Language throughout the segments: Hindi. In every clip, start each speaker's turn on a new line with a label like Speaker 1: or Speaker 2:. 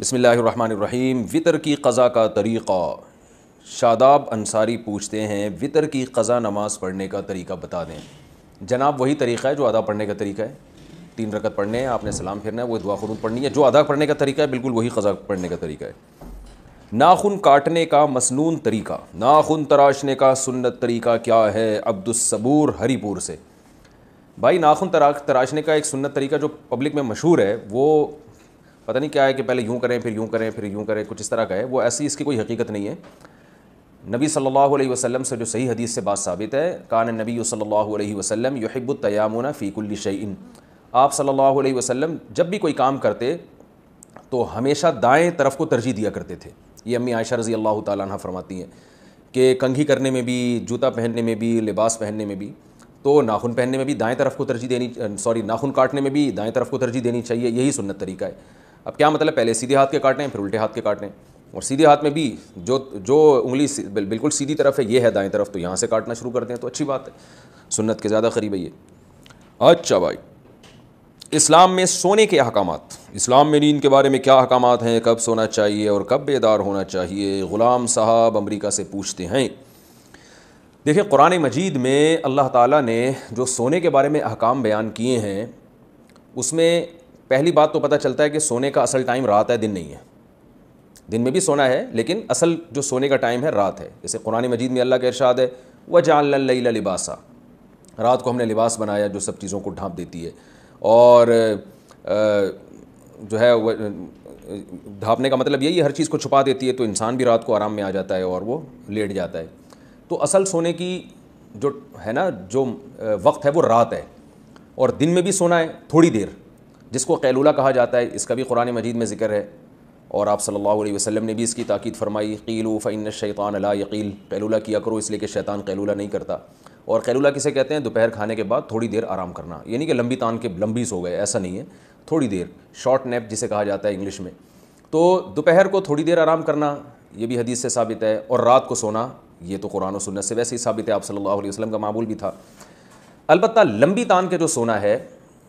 Speaker 1: बसमीम वितर की क़ज़ा का तरीक़ा शादाब अंसारी पूछते हैं वितर की क़ज़ा नमाज़ पढ़ने का तरीका बता दें जनाब वही तरीक़ा है जो अदा पढ़ने का तरीका है तीन रकत पढ़ने हैं आपने सलाम फिरना है वो दुआ खरूद पढ़नी है जो आधा पढ़ने का तरीका है बिल्कुल वही क़ज़ा पढ़ने का तरीका है नाखून काटने का मसनून तरीका नाखून तराशने का सुन्नत तरीका क्या है अब्दुलसबूर हरीपुर से भाई नाखून तराक तराशने का एक सुन्नत तरीका जो पब्लिक में मशहूर है वो पता नहीं क्या है कि पहले यूँ करें फिर यूँ करें फिर यूँ करें कुछ इस तरह का है वो ऐसी इसकी कोई हकीकत नहीं है नबी सल्लल्लाहु अलैहि वसल्लम से जो सही हदीस से बात साबित है कान नबी सल्लल्लाहु अलैहि वसल्लम युहिब्बुतयामुना फ़ीकुल्ल शैन आप सल्लल्लाहु अलैहि वसल्लम जब भी कोई काम करते तो हमेशा दाएं तरफ को तरजीह दिया करते थे ये अम्मी आयशा रज़ी अल्लाह तह फरमाती हैं कि कंघी करने में भी जूता पहनने में भी लिबास पहनने में भी तो नाखून पहनने में भी दाएं तरफ को तरजीह देनी सॉरी नाखून काटने में भी दाएं तरफ को तरजीह देनी चाहिए यही सुन्नत तरीका है अब क्या मतलब पहले सीधे हाथ के काटें फिर उल्टे हाथ के काटें और सीधे हाथ में भी जो जो उंगली बिल्कुल सीधी तरफ है ये है दाएं तरफ तो यहाँ से काटना शुरू कर दें तो अच्छी बात है सुन्नत के ज़्यादा करीब है ये अच्छा भाई इस्लाम में सोने के अहकाम इस्लाम में नींद के बारे में क्या अहकाम हैं कब सोना चाहिए और कब बेदार होना चाहिए ग़ुलाम साहब अमरीका से पूछते हैं देखिए कुरान मजीद में अल्लाह ताला ने जो सोने के बारे में अहकाम बयान किए हैं उसमें पहली बात तो पता चलता है कि सोने का असल टाइम रात है दिन नहीं है दिन में भी सोना है लेकिन असल जो सोने का टाइम है रात है जैसे कुरान मजीद में अल्लाह का इरशाद है वह जान लिबासा रात को हमने लिबास बनाया जो सब चीज़ों को ढांप देती है और जो है वह ढांपने का मतलब यही हर चीज़ को छुपा देती है तो इंसान भी रात को आराम में आ जाता है और वो लेट जाता है तो असल सोने की जो है ना जो वक्त है वो रात है और दिन में भी सोना है थोड़ी देर जिसको कैलूला कहा जाता है इसका भी कुरान मजीद में ज़िक्र है और आप सल्लल्लाहु अलैहि वसल्लम ने भी इसकी ताक़ीद फरमाई कीलू फ़ैन शैतान अला यकील कैलूला किया करो इसलिए कि शैतान कैलूला नहीं करता और कैलूला किसे कहते हैं दोपहर खाने के बाद थोड़ी देर आराम करना यानी कि लंबी तान के लंबी सो गए ऐसा नहीं है थोड़ी देर शॉर्ट नैप जिसे कहा जाता है इंग्लिश में तो दोपहर को थोड़ी देर आराम करना ये भी हदीस से साबित है और रात को सोना ये तो कुरान और सुन्नत से वैसे ही साबित है आप सल्लल्लाहु अलैहि वसल्लम का मामूल भी था अलबत्त लंबी तान के जो सोना है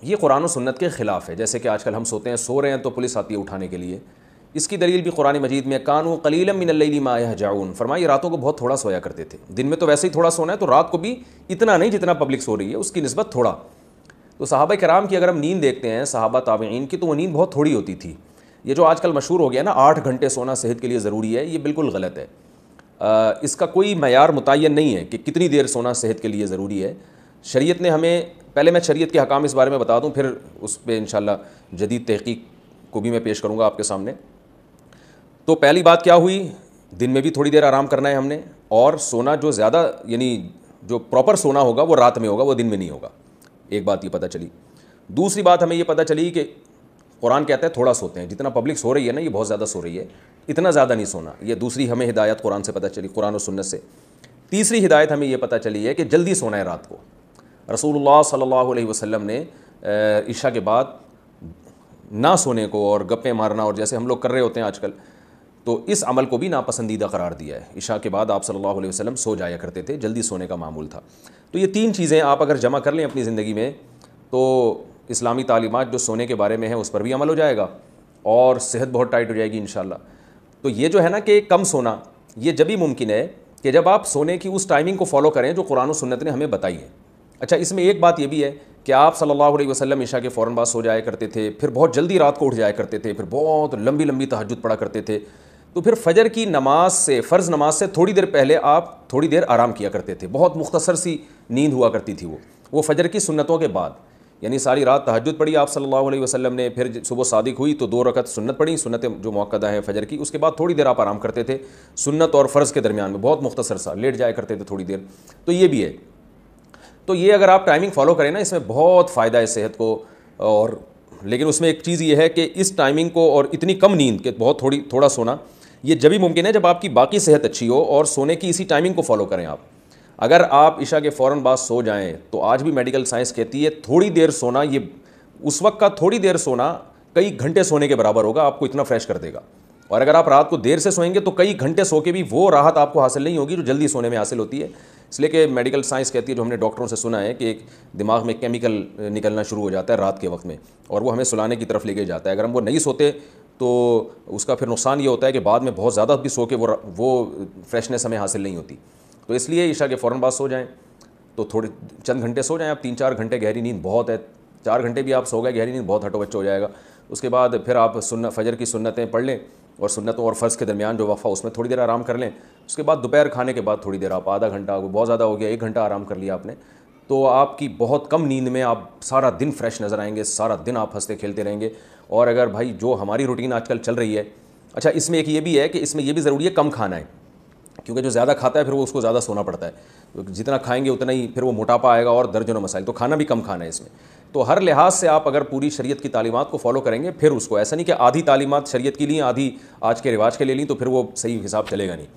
Speaker 1: ये कुरान और सुन्नत के ख़िलाफ़ है जैसे कि आजकल हम सोते हैं सो रहे हैं तो पुलिस आती है उठाने के लिए इसकी दलील भी कुरानी मजीद में कानू कलीलम मिनल्ली माह जाउन फरमाइए रातों को बहुत थोड़ा सोया करते थे दिन में तो वैसे ही थोड़ा सोना है तो रात को भी इतना नहीं जितना पब्लिक सो रही है उसकी नस्बत थोड़ा तो साहबा कराम की अगर हम नींद देखते हैं साहबा ताबीन की तो वो नींद बहुत थोड़ी होती थी ये जो आजकल मशहूर हो गया ना आठ घंटे सोना सेहत के लिए ज़रूरी है ये बिल्कुल गलत है इसका कोई मैार मुतन नहीं है कि कितनी देर सोना सेहत के लिए ज़रूरी है शरीयत ने हमें पहले मैं शरीयत के हकाम इस बारे में बता दूँ फिर उस पर इन जदीद तहकीक को भी मैं पेश करूँगा आपके सामने तो पहली बात क्या हुई दिन में भी थोड़ी देर आराम करना है हमने और सोना जो ज़्यादा यानी जो प्रॉपर सोना होगा वो रात में होगा वो दिन में नहीं होगा एक बात ये पता चली दूसरी बात हमें ये पता चली कि कुरान कहता है थोड़ा सोते हैं जितना पब्लिक सो रही है ना ये बहुत ज़्यादा सो रही है इतना ज़्यादा नहीं सोना ये दूसरी हमें हिदायत कुरान से पता चली कुरान और सुन्नत से तीसरी हिदायत हमें यह पता चली है कि जल्दी सोना है रात को रसूलुल्लाह सल्लल्लाहु अलैहि वसल्लम ने ईशा के बाद ना सोने को और गप्पे मारना और जैसे हम लोग कर रहे होते हैं आजकल तो इस अमल को भी नापसंदीदा करार दिया है ईशा के बाद आप सल्लल्लाहु अलैहि वसल्लम सो जाया करते थे जल्दी सोने का मामूल था तो ये तीन चीज़ें आप अगर जमा कर लें अपनी ज़िंदगी में तो इस्लामी तालीमत जो सोने के बारे में है उस पर भी अमल हो जाएगा और सेहत बहुत टाइट हो जाएगी इन तो ये जो है ना कि कम सोना ये जब भी मुमकिन है कि जब आप सोने की उस टाइमिंग को फॉलो करें जो कुरान और सुन्नत ने हमें बताई है अच्छा इसमें एक बात यह भी है कि आप सल्लल्लाहु अलैहि वसल्लम ईशा के फ़ौरन बाद सो जाया करते थे फिर बहुत जल्दी रात को उठ जाया करते थे फिर बहुत लंबी लंबी तहजद पढ़ा करते थे तो फिर फजर की नमाज से फ़र्ज़ नमाज से थोड़ी देर पहले आप थोड़ी देर आराम किया करते थे बहुत मुख्तसर सी नींद हुआ करती थी वो वो फजर की सुन्नतों के बाद यानी सारी रात तहजद पढ़ी आप सल्लल्लाहु अलैहि वसल्लम ने फिर सुबह सादिक हुई तो दो रकत सुन्नत पढ़ी सुन्नत जो मौकदा है फजर की उसके बाद थोड़ी देर आप आराम करते थे सुन्नत और फ़र्ज़ के दरमियान में बहुत मुख्तसर सा लेट जाया करते थे थोड़ी देर तो ये भी है तो ये अगर आप टाइमिंग फॉलो करें ना इसमें बहुत फ़ायदा है सेहत को और लेकिन उसमें एक चीज़ ये है कि इस टाइमिंग को और इतनी कम नींद के बहुत थोड़ी थोड़ा सोना ये जब भी मुमकिन है जब आपकी बाकी सेहत अच्छी हो और सोने की इसी टाइमिंग को फॉलो करें आप अगर आप ईशा के फ़ौर बाद सो जाएँ तो आज भी मेडिकल साइंस कहती है थोड़ी देर सोना ये उस वक्त का थोड़ी देर सोना कई घंटे सोने के बराबर होगा आपको इतना फ्रेश कर देगा और अगर आप रात को देर से सोएंगे तो कई घंटे सो के भी वो राहत आपको हासिल नहीं होगी जो जल्दी सोने में हासिल होती है इसलिए कि मेडिकल साइंस कहती है जो हमने डॉक्टरों से सुना है कि एक दिमाग में केमिकल निकलना शुरू हो जाता है रात के वक्त में और वो हमें सुलाने की तरफ लेके जाता है अगर हम वो नहीं सोते तो उसका फिर नुकसान ये होता है कि बाद में बहुत ज़्यादा भी सो के वो वो फ्रेशनेस हमें हासिल नहीं होती तो इसलिए ईशा के फ़ौर बाद सो जाएँ तो थोड़े चंद घंटे सो जाएँ आप तीन चार घंटे गहरी नींद बहुत है चार घंटे भी आप सो गए गहरी नींद बहुत हटो बच्चो हो जाएगा उसके बाद फिर आप सुन फजर की सुन्नतें पढ़ लें और सुन्नतों और फ़र्ज़ के दरमियान जो वफ़ा उसमें थोड़ी देर आराम कर लें उसके बाद दोपहर खाने के बाद थोड़ी देर आप आधा घंटा बहुत ज़्यादा हो गया एक घंटा आराम कर लिया आपने तो आपकी बहुत कम नींद में आप सारा दिन फ्रेश नज़र आएंगे सारा दिन आप हंसते खेलते रहेंगे और अगर भाई जो हमारी रूटीन आजकल चल रही है अच्छा इसमें एक ये भी है कि इसमें यह भी ज़रूरी है कम खाना है क्योंकि जो ज़्यादा खाता है फिर वो उसको ज़्यादा सोना पड़ता है तो जितना खाएंगे उतना ही फिर वो मोटापा आएगा और दर्जनों मसाइल तो खाना भी कम खाना है इसमें तो हर लिहाज से आप अगर पूरी शरीयत की तालीमत को फॉलो करेंगे फिर उसको ऐसा नहीं कि आधी तालीमत शरीयत की ली आधी आज के रिवाज के लिए ली तो फिर वो सही हिसाब चलेगा नहीं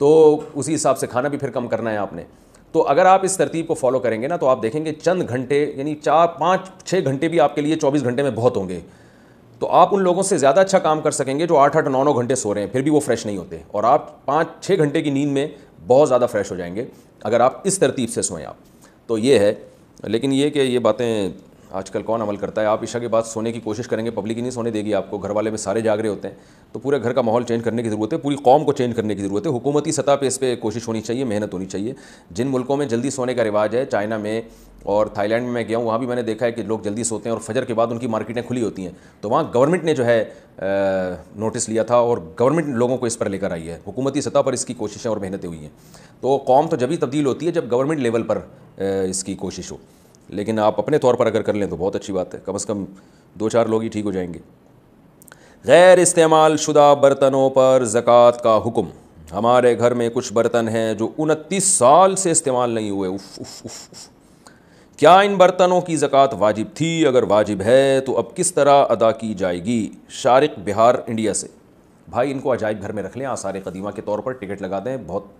Speaker 1: तो उसी हिसाब से खाना भी फिर कम करना है आपने तो अगर आप इस तरतीब को फॉलो करेंगे ना तो आप देखेंगे चंद घंटे यानी चार पाँच छः घंटे भी आपके लिए चौबीस घंटे में बहुत होंगे तो आप उन लोगों से ज़्यादा अच्छा काम कर सकेंगे जो आठ आठ नौ नौ घंटे सो रहे हैं फिर भी वो फ्रेश नहीं होते और आप पाँच छः घंटे की नींद में बहुत ज़्यादा फ्रेश हो जाएंगे अगर आप इस तरतीब से सोएं आप तो ये है लेकिन ये कि ये बातें आजकल कौन अमल करता है आप ईशा के बाद सोने की कोशिश करेंगे पब्लिक ही नहीं सोने देगी आपको घर वाले में सारे जाग रहे होते हैं तो पूरे घर का माहौल चेंज करने की ज़रूरत है पूरी कौम को चेंज करने की ज़रूरत है हुकूमती सतह पर इस पर कोशिश होनी चाहिए मेहनत होनी चाहिए जिन मुल्कों में जल्दी सोने का रिवाज है चाइना में और थाईलैंड में मैं गया हूँ वहाँ भी मैंने देखा है कि लोग जल्दी सोते हैं और फजर के बाद उनकी मार्केटें खुली होती हैं तो वहाँ गवर्नमेंट ने जो है नोटिस लिया था और गवर्नमेंट लोगों को इस पर लेकर आई है हुकूमती सतह पर इसकी कोशिशें और मेहनतें हुई हैं तो कौम तो जब ही तब्दील होती है जब गवर्नमेंट लेवल पर इसकी कोशिश हो लेकिन आप अपने तौर पर अगर कर लें तो बहुत अच्छी बात है कम अज़ कम दो चार लोग ही ठीक हो जाएंगे गैर इस्तेमाल शुदा बर्तनों पर ज़क़़त का हुक्म हमारे घर में कुछ बर्तन हैं जो उनतीस साल से इस्तेमाल नहीं हुए उफ उफ उफ उफ क्या इन बर्तनों की ज़क़़त वाजिब थी अगर वाजिब है तो अब किस तरह अदा की जाएगी शारिक बिहार इंडिया से भाई इनको अजायब घर में रख लें आसार कदीमा के तौर पर टिकट लगा दें बहुत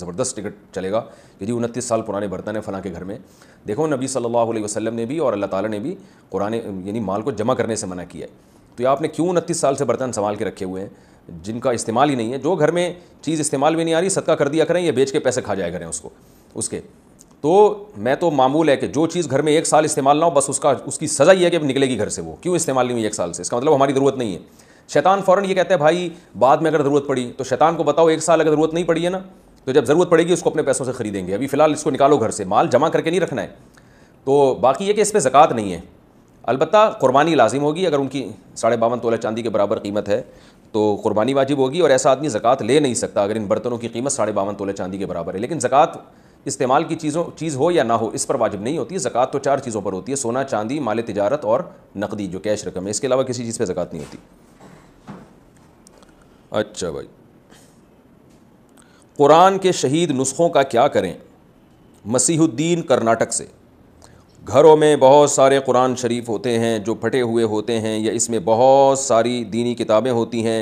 Speaker 1: ज़बरदस्त टिकट चलेगा यदि उनतीस साल पुराने बर्तन है फ़लाँ के घर में देखो नबी सल्लल्लाहु अलैहि वसल्लम ने भी और अल्लाह ताला ने भी कुरान यानी माल को जमा करने से मना किया है तो ये आपने क्यों उनतीस साल से बर्तन संभाल के रखे हुए हैं जिनका इस्तेमाल ही नहीं है जो घर में चीज़ इस्तेमाल में नहीं आ रही सदका कर दिया करें या बेच के पैसे खा जाया करें उसको उसके तो मैं तो मामूल है कि जो चीज़ घर में एक साल इस्तेमाल ना हो बस उसका उसकी सज़ा ही है कि अब निकलेगी घर से वो क्यों इस्तेमाल नहीं हुई एक साल से इसका मतलब हमारी ज़रूरत नहीं है शैतान फ़ौरन ये कहता है भाई बाद में अगर ज़रूरत पड़ी तो शैतान को बताओ एक साल अगर ज़रूरत नहीं पड़ी है ना तो जब ज़रूरत पड़ेगी उसको अपने पैसों से खरीदेंगे अभी फ़िलहाल इसको निकालो घर से माल जमा करके नहीं रखना है तो बाकी ये कि इस पर ज़क़़त नहीं है अलबत् क़ुरबानी लाजिम होगी अगर उनकी साढ़े बावन तोला चांदी के बराबर कीमत है तो क़ुरबानी वाजिब होगी और ऐसा आदमी ज़क़़त ले नहीं सकता अगर इन बर्तनों की कीमत साढ़े बावन तोला चांदी के बराबर है लेकिन ज़क़़त इस्तेमाल की चीज़ों चीज़ हो या ना हो इस पर वाजिब नहीं होती ज़क़़त तो चार चीज़ों पर होती है सोना चांदी माल तजारत और नकदी जो कैश रकम है इसके अलावा किसी चीज़ पर ज़क़़त नहीं होती अच्छा भाई कुरान के शहीद नुस्खों का क्या करें मसीहुद्दीन कर्नाटक से घरों में बहुत सारे कुरान शरीफ होते हैं जो फटे हुए होते हैं या इसमें बहुत सारी दीनी किताबें होती हैं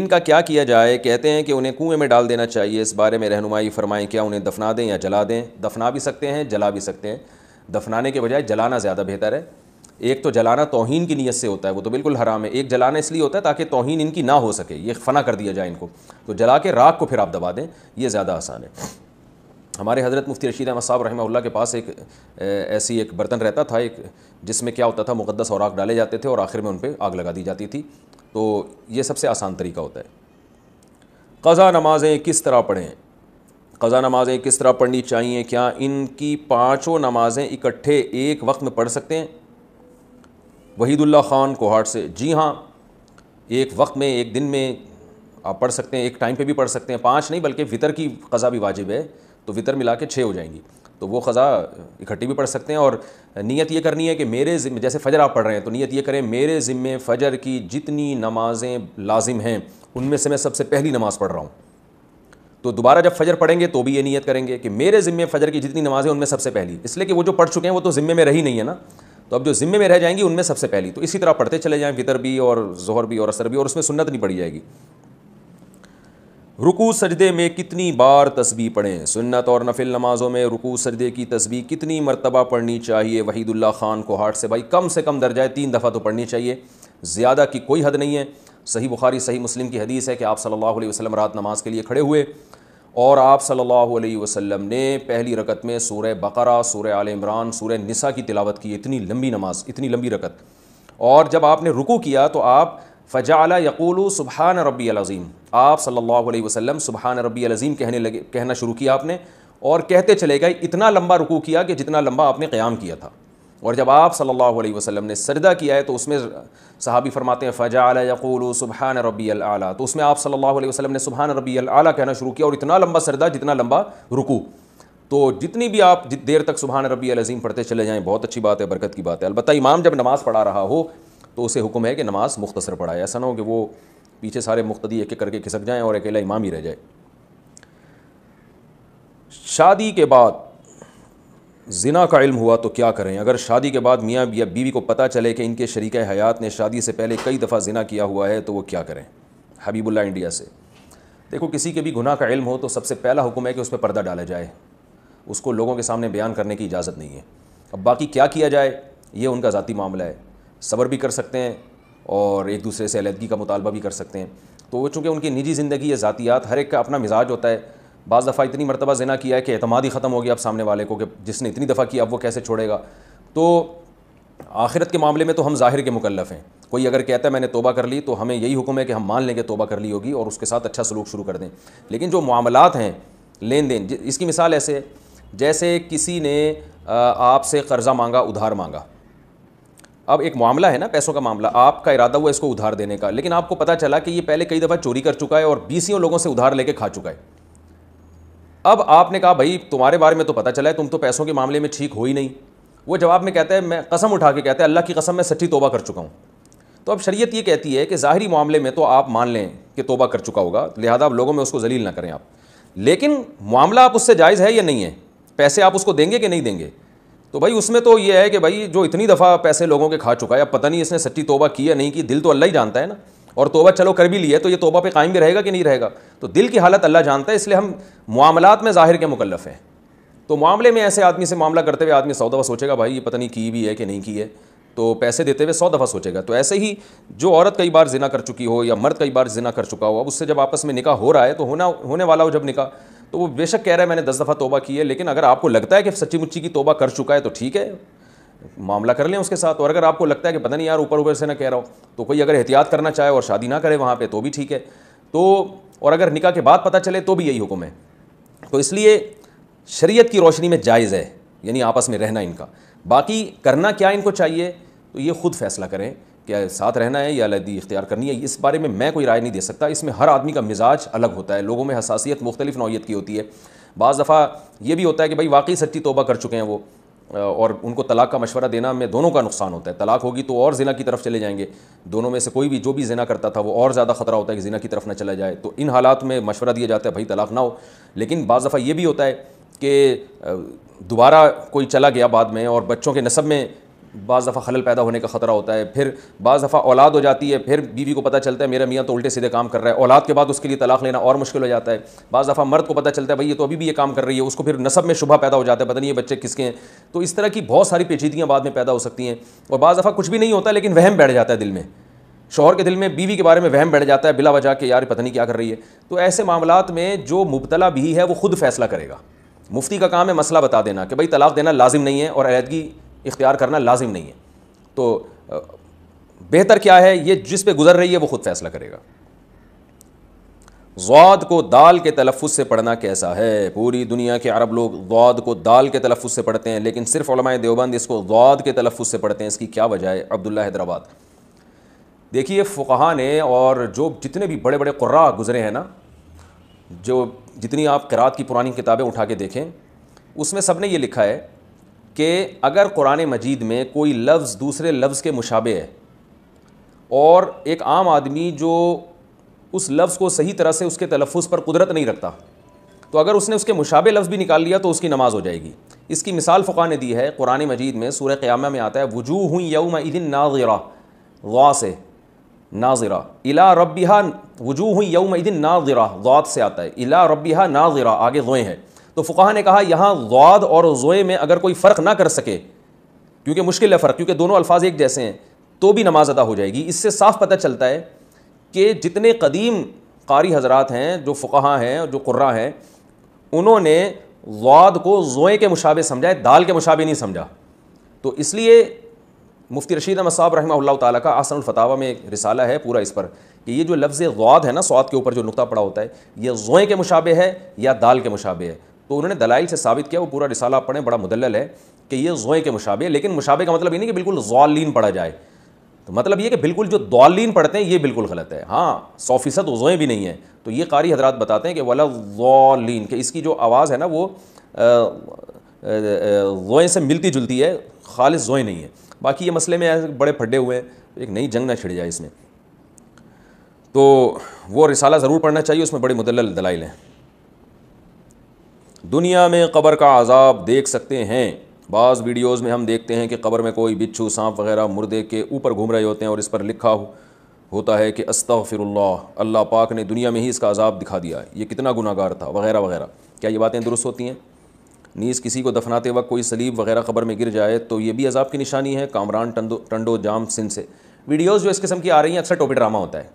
Speaker 1: इनका क्या किया जाए कहते हैं कि उन्हें कुएँ में डाल देना चाहिए इस बारे में रहनुमाई फरमाएं क्या उन्हें दफना दें या जला दें दफना भी सकते हैं जला भी सकते हैं दफनाने के बजाय जलाना ज़्यादा बेहतर है एक तो जलाना तोहन की नीयत से होता है वो तो बिल्कुल हराम है एक जलाना इसलिए होता है ताकि तोहन इनकी ना हो सके ये फना कर दिया जाए इनको तो जला के राख को फिर आप दबा दें ये ज़्यादा आसान है हमारे हज़रत मुफ्ती रशीद अहमद साहब रहमल्ला के पास एक ऐसी एक बर्तन रहता था एक जिसमें क्या होता था मुक़दस और आग डाले जाते थे और आखिर में उन पर आग लगा दी जाती थी तो ये सबसे आसान तरीका होता है कज़ा नमाज़ें किस तरह पढ़ें कज़ा नमाज़ें किस तरह पढ़नी चाहिए क्या इनकी पाँचों नमाज़ें इकट्ठे एक वक्त में पढ़ सकते हैं वहीदुल्ला ख़ान कोहाट से जी हाँ एक वक्त में एक दिन में आप पढ़ सकते हैं एक टाइम पे भी पढ़ सकते हैं पाँच नहीं बल्कि वितर की क़ज़ा भी वाजिब है तो वितर मिला के छः हो जाएंगी तो वो ख़ज़ा इकट्ठी भी पढ़ सकते हैं और नीयत ये करनी है कि मेरे ज़िम्मे जैसे फ़जर आप पढ़ रहे हैं तो नीयत ये करें मेरे ज़िम्मे फ़जर की जितनी नमाज़ें लाजिम हैं उनमें से मैं सबसे पहली नमाज़ पढ़ रहा हूँ तो दोबारा जब फजर पढ़ेंगे तो भी ये नीयत करेंगे कि मेरे ज़िम्मे फजर की जितनी नमाज़ें उनमें सबसे पहली इसलिए कि वो जो पढ़ चुके हैं वो तो ज़िम्मे में रही नहीं है ना तो अब जो ज़िम्मे में रह जाएंगी उनमें सबसे पहली तो इसी तरह पढ़ते चले जाएं वितर भी और जहर भी और असर भी और उसमें सुन्नत नहीं पड़ी जाएगी रुकू सजदे में कितनी बार तस्बी पढ़ें सुन्नत और नफिल नमाज़ों में रुकू सजदे की तस्बी कितनी मरतबा पढ़नी चाहिए वहीदुल्ला ख़ान को हाट से भाई कम से कम दर्जाए तीन दफ़ा तो पढ़नी चाहिए ज़्यादा की कोई हद नहीं है सही बुखारी सही मुस्लिम की हदीस है कि आप सल्लल्लाहु अलैहि वसल्लम रात नमाज के लिए खड़े हुए और आप सल्लल्लाहु अलैहि वसल्लम ने पहली रकत में सूरह बकरा सूरह आल इमरान सूरह निसा की तिलावत की इतनी लंबी नमाज इतनी लंबी रकत और जब आपने रुकू किया तो आप फ़जाला यकूल सुबहान रबी अज़ीम आप सल्लल्लाहु अलैहि वसल्लम सुबहान रबी अज़ीम कहने लगे कहना शुरू किया आपने और कहते चले गए इतना लंबा रुकू किया कि जितना लंबा आपने क़्याम किया था और जब आप सल्लल्लाहु अलैहि वसल्लम ने सरदा किया है तो उसमें सहाबी फरमाते हैं फ़जा यकूल सुबहान रबी अला तो उसमें आप सल्लल्लाहु अलैहि वसल्लम ने सुबहान रबी अला कहना शुरू किया और इतना लंबा सरदा जितना लंबा रुकू तो जितनी भी आप जित देर तक सुबहान रबी अज़ीम पढ़ते चले जाएँ बहुत अच्छी बात है बरकत की बात है अलबत् इमाम जब नमाज़ पढ़ा रहा हो तो उसे हुक्म है कि नमाज़ मुख्तसर पढ़ाए ऐसा ना हो कि वो पीछे सारे मुख्तदी एक एक करके खिसक जाएँ और अकेला इमाम ही रह जाए शादी के बाद ज़िना का इल्म हुआ तो क्या करें अगर शादी के बाद मियाँ या बीवी को पता चले कि इनके शरीक हयात ने शादी से पहले कई दफ़ा ज़िना किया हुआ है तो वो क्या करें हबीबुल्ला इंडिया से देखो किसी के भी गुनाह का इल्म हो तो सबसे पहला हुक्म है कि उस पर पर्दा डाला जाए उसको लोगों के सामने बयान करने की इजाज़त नहीं है अब बाकी क्या किया जाए ये उनका ज़ाती मामला है सब्र भी कर सकते हैं और एक दूसरे से अलीहदगी का मुतालबा भी कर सकते हैं तो चूँकि उनकी निजी ज़िंदगी या ज़ातियात हर एक का अपना मिजाज होता है बज़ दफ़ा इतनी मरतबा जना किया है कि अतमाद ही ख़त्म हो गया अब सामने वाले को कि जिसने इतनी दफ़ा किया अब वो कैसे छोड़ेगा तो आखिरत के मामले में तो हम ज़ाहिर के मुकलफ़ हैं कोई अगर कहता है मैंने तोबा कर ली तो हमें यही हुक्म है कि हम मान लेंगे तोबा कर ली होगी और उसके साथ अच्छा सलूक शुरू कर दें लेकिन जो मामलात हैं लेन देन इसकी मिसाल ऐसे जैसे किसी ने आपसे कर्ज़ा मांगा उधार मांगा अब एक मामला है ना पैसों का मामला आपका इरादा हुआ इसको उधार देने का लेकिन आपको पता चला कि ये पहले कई दफ़ा चोरी कर चुका है और बीसियों लोगों से उधार लेके खा चुका है अब आपने कहा भाई तुम्हारे बारे में तो पता चला है तुम तो पैसों के मामले में ठीक हो ही नहीं वो जवाब में कहता है मैं कसम उठा के कहता है अल्लाह की कसम मैं सच्ची तोबा कर चुका हूँ तो अब शरीयत ये कहती है कि ज़ाहरी मामले में तो आप मान लें कि तोबा कर चुका होगा लिहाजा आप लोगों में उसको जलील ना करें आप लेकिन मामला आप उससे जायज़ है या नहीं है पैसे आप उसको देंगे कि नहीं देंगे तो भाई उसमें तो ये है कि भाई जो इतनी दफ़ा पैसे लोगों के खा चुका है अब पता नहीं इसने सच्ची तोबा की या नहीं की दिल तो अल्लाह ही जानता है ना और तोबा चलो कर भी लिया तो ये तोबा पे कायम भी रहेगा कि नहीं रहेगा तो दिल की हालत अल्लाह जानता है इसलिए हम मामलात में ज़ाहिर के मुकलफ हैं तो मामले में ऐसे आदमी से मामला करते हुए आदमी सौ दफ़ा सोचेगा भाई ये पता नहीं की भी है कि नहीं की है तो पैसे देते हुए सौ दफ़ा सोचेगा तो ऐसे ही जो औरत कई बार जिना कर चुकी हो या मर्द कई बार जिना कर चुका हो अब उससे जब आपस में निकाह हो रहा है तो होना होने वाला हो जब निकाह तो वो बेशक कह रहा है मैंने दस दफ़ा तोबा की है लेकिन अगर आपको लगता है कि सच्ची मुच्ची की तोबा कर चुका है तो ठीक है मामला कर लें उसके साथ और अगर आपको लगता है कि पता नहीं यार ऊपर ऊपर से ना कह रहा हो तो कोई अगर एहतियात करना चाहे और शादी ना करे वहाँ पर तो भी ठीक है तो और अगर निका के बाद पता चले तो भी यही हुक्म है तो इसलिए शरीयत की रोशनी में जायज़ है यानी आपस में रहना इनका बाकी करना क्या इनको चाहिए तो ये ख़ुद फैसला करें क्या साथ रहना है या अलहदी इख्तियार करनी है इस बारे में मैं कोई राय नहीं दे सकता इसमें हर आदमी का मिजाज अलग होता है लोगों में हसासियत मुख्तलिफ नौीय की होती है बज़ दफ़ा ये भी होता है कि भाई वाकई सच्ची तोबा कर चुके हैं वो और उनको तलाक का मशवरा देना में दोनों का नुकसान होता है तलाक होगी तो और जिना की तरफ चले जाएंगे दोनों में से कोई भी जो भी जिना करता था वो और ज़्यादा ख़तरा होता है कि जिना की तरफ ना चला जाए तो इन हालात में मशवरा दिया जाता है भाई तलाक ना हो लेकिन बाज़ दफ़ा ये भी होता है कि दोबारा कोई चला गया बाद में और बच्चों के नसब में बज़ दफ़ा खलल पैदा होने का ख़तरा होता है फिर बज़ दफ़ा औलाद हो जाती है फिर बीवी को पता चलता है मेरा मियाँ तो उल्टे सीधे काम कर रहा है औलाद के बाद उसके लिए तलाक लेना और मुश्किल हो जाता है बाज़ दफ़ा मर्द को पता चलता है भाई ये तो अभी भी ये काम कर रही है उसको फिर नसब में शुभा पैदा हो जाता है पता नहीं ये बच्चे किसके हैं तो इस तरह की बहुत सारी पेचीदियाँ बाद में पैदा हो सकती हैं और बज़ दफ़ा कुछ भी नहीं होता लेकिन वहम बैठ जाता है दिल में शोहर के दिल में बीवी के बारे में वहम बैठ जाता है बिला वजा के यार पता नहीं क्या कर रही है तो ऐसे मामला में जो मुबतला भी है वो खुद फैसला करेगा मुफ्ती का काम है मसला बता देना कि भाई तलाक देना लाजिम नहीं है और अलीहदगी इख्तियार करना लाजिम नहीं है तो बेहतर क्या है ये जिस पर गुजर रही है वो ख़ुद फैसला करेगा जवाद को दाल के तलफ़ से पढ़ना कैसा है पूरी दुनिया के अरब लोग जवाद को दाल के तलफ़ से पढ़ते हैं लेकिन सिर्फ देवबंद इसको जवाद के तलफ़ से पढ़ते हैं इसकी क्या वजह है अब्दुल्ला हैदराबाद देखिए फ़ुकहा ने और जो जितने भी बड़े बड़े कुर्रा गुज़रे हैं ना जो जितनी आप करात की पुरानी किताबें उठा के देखें उसमें सब ने ये लिखा है कि अगर कुरान मजीद में कोई लफ्ज़ दूसरे लफ्ज़ के मुशाबे है और एक आम आदमी जो उस लफ्ज़ को सही तरह से उसके तलफ़ पर कुदरत नहीं रखता तो अगर उसने उसके मुशाबे लफ्ज़ भी निकाल लिया तो उसकी नमाज़ हो जाएगी इसकी मिसाल फ़ुका ने दी है कुरान मजीद में सूर्य क़्याम में आता है वजू हुई यऊम इदिन नाजिरा वा से नाजिरा इला रबिहा वजू हुई यऊम इदिन नाजिरा वात से आता है इला रबिहा नाजिरा आगे जोएँ हैं तो फ़ुकाहा ने कहा यहाँ वाद और जोए में अगर कोई फ़र्क ना कर सके क्योंकि मुश्किल है फ़र्क क्योंकि दोनों अल्फाज एक जैसे हैं तो भी नमाज अदा हो जाएगी इससे साफ पता चलता है कि जितने कदीम कारी हजरात हैं जो फ़ुकाहा हैं जो कुर्रा हैं उन्होंने वाद को जोए के मुशाबे समझाए दाल के मुशाबे नहीं समझा तो इसलिए मुफ्ती रशीद अहमद साहब रहमा ताला का आसनफ़तावा में एक रिसाला है पूरा इस पर कि ये जो लफ्ज़ वाद है ना स्वाद के ऊपर जो नुकता पड़ा होता है ये जोए के मुशाबे है या दाल के मुशाबे है तो उन्होंने दलाइल से साबित किया वो पूरा रिसाला पढ़ें बड़ा मुदल है कि ये जोए के मुशाबे लेकिन मुशाबे का मतलब ये नहीं कि बिल्कुल जौलिन पढ़ा जाए तो मतलब ये कि बिल्कुल जो दौलिन पढ़ते हैं ये बिल्कुल गलत है हाँ सौ फीसद वज़ुएँ भी नहीं हैं तो ये कारी हजरात बताते हैं कि वाला जौलिन कि इसकी जो आवाज़ है ना वो जोएँ से मिलती जुलती है खालिश जोएँ नहीं है बाकी ये मसले में बड़े फड्डे हुए हैं तो एक नई जंग ना छिड़ जाए इसमें तो वो रिसाला ज़रूर पढ़ना चाहिए उसमें बड़े मुदल दलाइल हैं दुनिया में कब्र का आजाब देख सकते हैं बाज़ वीडियोज़ में हम देखते हैं कि कब्र में कोई बिच्छू सांप वगैरह मुर्दे के ऊपर घूम रहे होते हैं और इस पर लिखा हो होता है कि अस्तफ़िरल्ला अल्लाह पाक ने दुनिया में ही इसका अजाब दिखा दिया है ये कितना गुनागार था वगैरह वगैरह क्या ये बातें दुरुस्त होती हैं नीस किसी को दफनाते वक्त कोई सलीब वगैरह खबर में गिर जाए तो ये भी अजाब की निशानी है कामरान टंडो टंडो जाम सिंध से वीडियोज़ जो इस किस्म की आ रही हैं अक्सर टोपी ड्रामा होता है